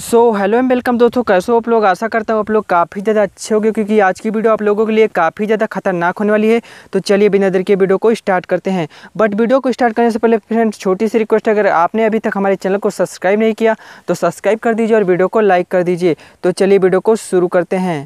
so hello and welcome दोस्तों कैसे हो आप लोग आशा करता हूँ आप लोग काफ़ी ज़्यादा अच्छे होंगे क्योंकि आज की वीडियो आप लोगों के लिए काफ़ी ज़्यादा खतरनाक होने वाली है तो चलिए बिना देर के वीडियो को स्टार्ट करते हैं बट वीडियो को स्टार्ट करने से पहले फ्रेंड्स छोटी सी रिक्वेस्ट अगर आपने अभी तक हमारे चैनल को सब्सक्राइब नहीं किया तो सब्सक्राइब कर दीजिए और वीडियो को लाइक कर दीजिए तो चलिए वीडियो को शुरू करते हैं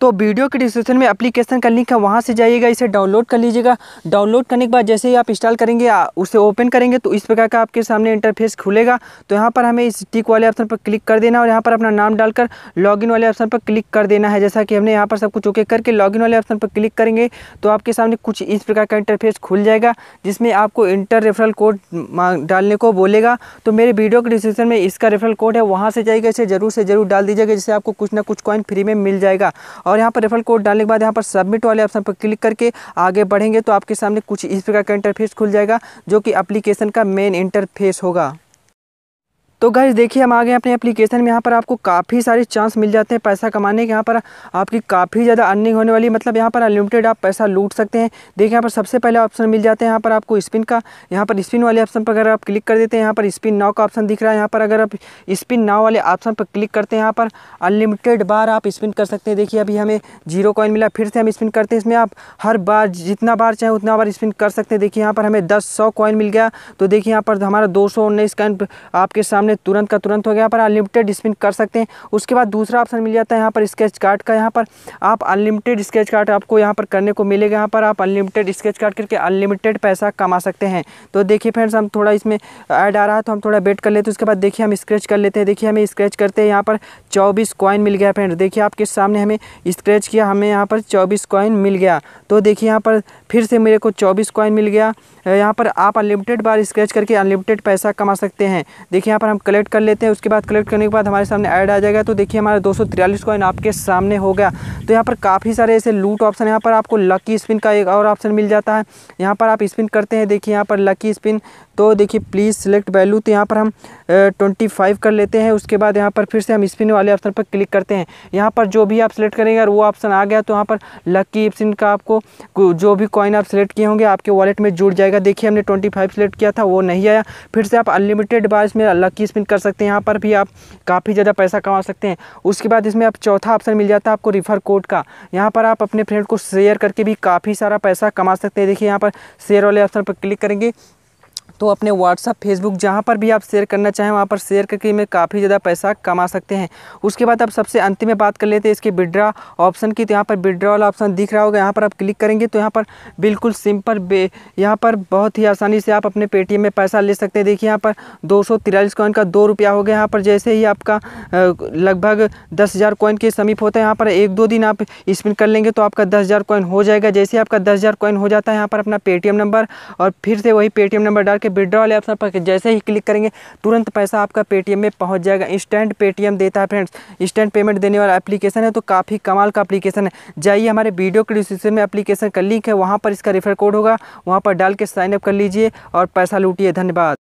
तो वीडियो के डिस्क्रिप्शन में एप्लीकेशन का लिंक है वहाँ से जाइएगा इसे डाउनलोड कर लीजिएगा डाउनलोड करने के बाद जैसे ही आप इंस्टॉल करेंगे उसे ओपन करेंगे तो इस प्रकार का आपके सामने इंटरफेस खुलेगा तो यहाँ पर हमें इस टिक वाले ऑप्शन पर क्लिक कर देना और यहाँ पर अपना नाम डालकर लॉगिन वाले ऑप्शन पर क्लिक कर देना है जैसा कि हमने यहाँ पर सब कुछ ओके करके लॉगिन वाले ऑप्शन पर क्लिक करेंगे तो आपके सामने कुछ इस प्रकार का इंटरफेस खुल जाएगा जिसमें आपको इंटर रेफरल कोड डालने को बोलेगा तो मेरे वीडियो के डिस्क्रिप्शन में इसका रेफरल कोड है वहाँ से जाइएगा इसे ज़रूर से ज़रूर डाल दीजिएगा जिससे आपको कुछ ना कुछ कॉइन फ्री में मिल जाएगा और यहाँ पर रेफरल कोड डालने के बाद यहाँ पर सबमिट वाले ऑप्शन पर क्लिक करके आगे बढ़ेंगे तो आपके सामने कुछ इस प्रकार का इंटरफेस खुल जाएगा जो कि अप्लीकेशन का मेन इंटरफेस होगा तो गाइज देखिए हम आ गए अपने एप्लीकेशन में यहाँ पर आपको काफ़ी सारे चांस मिल जाते हैं पैसा कमाने के यहाँ पर आपकी काफ़ी ज़्यादा अर्निंग होने वाली मतलब यहाँ पर अनलिमिटेड आप पैसा लूट सकते हैं देखिए यहाँ पर सबसे पहले ऑप्शन मिल जाते हैं यहाँ पर आपको स्पिन का यहाँ पर स्पिन वाले ऑप्शन पर अगर आप क्लिक कर देते हैं यहाँ पर स्पिन नाव का ऑप्शन दिख रहा है यहाँ पर अगर आप स्पिन नाव वाले ऑप्शन पर क्लिक करते हैं यहाँ पर अनलिमिटेड बार आप स्पिन कर सकते हैं देखिए अभी हमें जीरो कॉइन मिला फिर से हम स्पिन करते हैं इसमें आप हर बार जितना बार चाहें उतना बार स्पिन कर सकते हैं देखिए यहाँ पर हमें दस सौ कॉइन मिल गया तो देखिए यहाँ पर हमारा दो सौ उन्नीस आपके सामने हमने तुरंत का तुरंत हो गया यहाँ पर अनलिमिटेड स्पिन कर सकते हैं उसके बाद दूसरा ऑप्शन मिल जाता है यहाँ पर स्केच कार्ड का यहाँ पर आप अनलिमिटेड स्केच कार्ड आपको यहाँ पर करने को मिलेगा यहाँ पर आप अनलिमिटेड स्केच कार्ड करके अनलिमिटेड पैसा कमा सकते हैं तो देखिए फ्रेंड्स हम थोड़ा इसमें ऐड आ रहा है तो हम थोड़ा वेट कर लेते हैं उसके बाद देखिए हम स्क्रेच कर लेते हैं देखिए हमें स्क्रेच करते हैं यहाँ पर चौबीस कॉइन मिल गया फ्रेंड देखिए आपके सामने हमें स्क्रेच किया हमें यहाँ पर चौबीस कॉइन मिल गया तो देखिए यहाँ पर फिर से मेरे को चौबीस कॉइन मिल गया यहाँ पर आप अनलिमिटेड बार स्क्रेच करके अनलिमिटेड पैसा कमा सकते हैं देखिए यहाँ पर हम कलेक्ट कर लेते हैं उसके बाद कलेक्ट करने के बाद हमारे सामने ऐड आ जाएगा तो देखिए हमारा दो कॉइन आपके सामने हो गया तो यहाँ पर काफ़ी सारे ऐसे लूट ऑप्शन यहाँ पर आपको लकी स्पिन का एक और ऑप्शन मिल जाता है यहाँ पर आप स्पिन करते हैं देखिए यहाँ पर लकी स्पिन तो देखिए प्लीज़ सिलेक्ट वैल्यू तो यहाँ पर हम ट्वेंटी फाइव कर लेते हैं उसके बाद यहाँ पर फिर से हम स्पिन वाले ऑप्शन पर क्लिक करते हैं यहाँ पर जो भी आप सिलेक्ट करेंगे और वो ऑप्शन आ गया तो यहाँ पर लकी स्पिन का आपको जो भी कॉइन आप सिलेक्ट किए होंगे आपके वॉलेट में जुड़ जाएगा देखिए हमने ट्वेंटी फाइव सेलेक्ट किया था वो नहीं आया फिर से आप अनलिमिटेड बार इसमें लकी स्पिन कर सकते हैं यहाँ पर भी आप काफ़ी ज़्यादा पैसा कमा सकते हैं उसके बाद इसमें आप चौथा ऑप्शन मिल जाता है आपको रिफ़र कोड का यहाँ पर आप अपने फ्रेंड को शेयर करके भी काफ़ी सारा पैसा कमा सकते हैं देखिए यहाँ पर शेयर वाले ऑप्शन पर क्लिक करेंगे तो अपने व्हाट्सअप फेसबुक जहाँ पर भी आप शेयर करना चाहें वहाँ पर शेयर करके में काफ़ी ज़्यादा पैसा कमा सकते हैं उसके बाद आप सबसे अंतिम में बात कर लेते हैं इसके विड्रा ऑप्शन की तो यहाँ पर विड्रा वाला ऑप्शन दिख रहा होगा यहाँ पर आप क्लिक करेंगे तो यहाँ पर बिल्कुल सिंपल बे यहाँ पर बहुत ही आसानी से आप अपने पेटीएम में पैसा ले सकते हैं देखिए यहाँ पर दो सौ तिरालीस कॉइन का दो रुपया हो गया यहाँ पर जैसे ही आपका लगभग दस हज़ार कॉइन के समीप होता है यहाँ पर एक दो दिन आप स्पिन कर लेंगे तो आपका दस हज़ार कॉइन हो जाएगा जैसे आपका दस हज़ार कॉइन हो जाता है यहाँ पर अपना पेटीएम नंबर और फिर से वही पेटीएम नंबर डाल के विड्रॉल ऑप्शन पर जैसे ही क्लिक करेंगे तुरंत पैसा आपका पेटीएम में पहुंच जाएगा इंस्टेंट पेटीएम देता है फ्रेंड्स इंस्टेंट पेमेंट देने वाला एप्लीकेशन है तो काफ़ी कमाल का एप्लीकेशन है जाइए हमारे वीडियो के डिस्क्रिप्शन में एप्लीकेशन का लिंक है वहाँ पर इसका रेफर कोड होगा वहाँ पर डाल के साइनअप कर लीजिए और पैसा लूटिए धन्यवाद